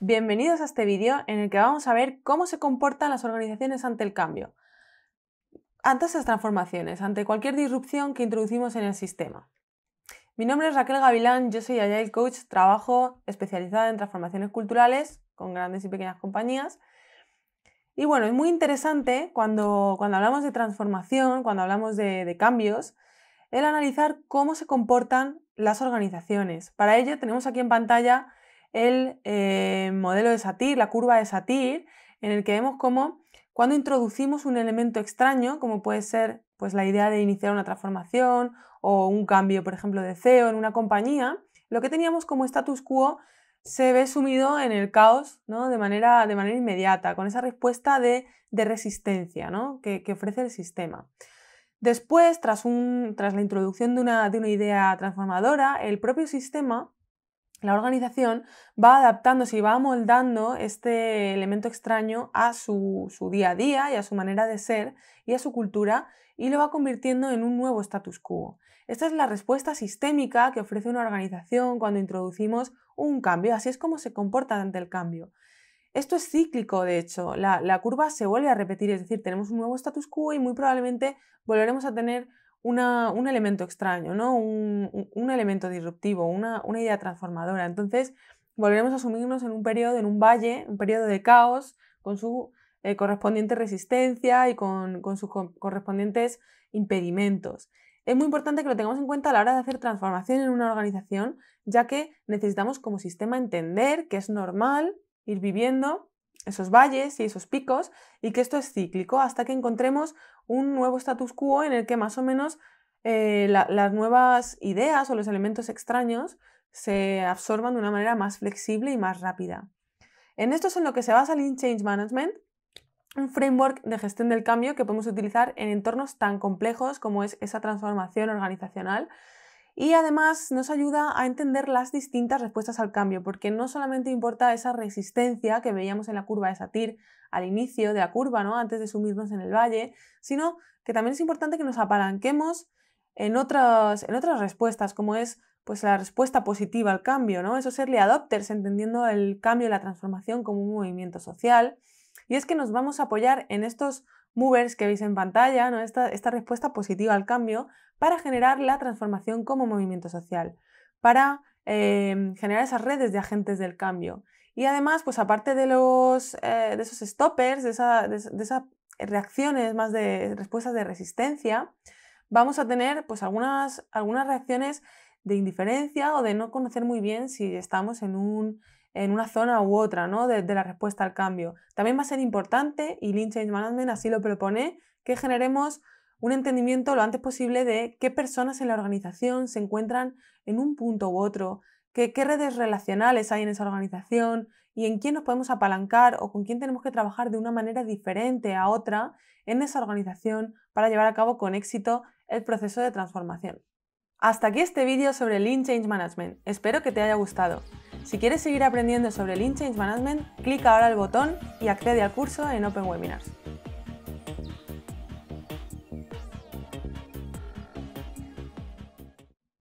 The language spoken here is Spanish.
Bienvenidos a este vídeo en el que vamos a ver cómo se comportan las organizaciones ante el cambio, ante esas transformaciones, ante cualquier disrupción que introducimos en el sistema. Mi nombre es Raquel Gavilán, yo soy Agile Coach, trabajo especializada en transformaciones culturales con grandes y pequeñas compañías. Y bueno, es muy interesante cuando, cuando hablamos de transformación, cuando hablamos de, de cambios, el analizar cómo se comportan las organizaciones. Para ello tenemos aquí en pantalla el eh, modelo de Satir, la curva de Satir, en el que vemos cómo cuando introducimos un elemento extraño, como puede ser pues, la idea de iniciar una transformación o un cambio, por ejemplo, de CEO en una compañía, lo que teníamos como status quo se ve sumido en el caos ¿no? de, manera, de, manera, inmediata, con esa respuesta de, resistencia que, ofrece el sistema. Después, tras, un, tras la introducción de una idea transformadora, el propio sistema la organización va adaptándose y va amoldando este elemento extraño a su, día a día y a su manera de ser y a su cultura y lo va convirtiendo en un nuevo status quo. Esta es la respuesta sistémica que ofrece una organización cuando introducimos un cambio, así es como se comporta ante el cambio. Esto es cíclico, de hecho, la, la curva se vuelve a repetir, es decir, tenemos un nuevo status quo y muy probablemente volveremos a tener un elemento extraño, ¿no? un, elemento disruptivo, una, idea transformadora. Entonces, volveremos a asumirnos en un periodo, en un valle, un periodo de caos, con su eh, correspondiente resistencia y con, sus correspondientes impedimentos. Es muy importante que lo tengamos en cuenta a la hora de hacer transformación en una organización, ya que necesitamos como sistema entender que es normal ir viviendo esos valles y esos picos y que esto es cíclico hasta que encontremos un nuevo status quo en el que más o menos eh, las nuevas ideas o los elementos extraños se absorban de una manera más flexible y más rápida. En esto es en lo que se basa el Change Management, un framework de gestión del cambio que podemos utilizar en entornos tan complejos como es esa transformación organizacional y además nos ayuda a entender las distintas respuestas al cambio, porque no solamente importa esa resistencia que veíamos en la curva de Satir al inicio de la curva, ¿no? antes de sumirnos en el valle, sino que también es importante que nos apalanquemos en otras, en otras respuestas, como es pues, la respuesta positiva al cambio, ¿no? esos serle adopters, entendiendo el cambio y la transformación como un movimiento social. Y es que nos vamos a apoyar en estos movers que veis en pantalla, ¿no? esta, esta respuesta positiva al cambio para generar la transformación como movimiento social, para em, generar esas redes de agentes del cambio. Y además, pues aparte de, los, eh, de esos stoppers, de, esas reacciones más de respuestas de resistencia, vamos a tener pues algunas, algunas reacciones de indiferencia o de no conocer muy bien si estamos en un en una zona u otra ¿no? de, la respuesta al cambio. También va a ser importante, y Lean Change Management así lo propone, que generemos un entendimiento lo antes posible de qué personas en la organización se encuentran en un punto u otro, qué redes relacionales hay en esa organización y en quién nos podemos apalancar o con quién tenemos que trabajar de una manera diferente a otra en esa organización para llevar a cabo con éxito el proceso de transformación. Hasta aquí este vídeo sobre Lean Change Management. Espero que te haya gustado. Si quieres seguir aprendiendo sobre el In-Change Management, clica ahora el botón y accede al curso en Open Webinars.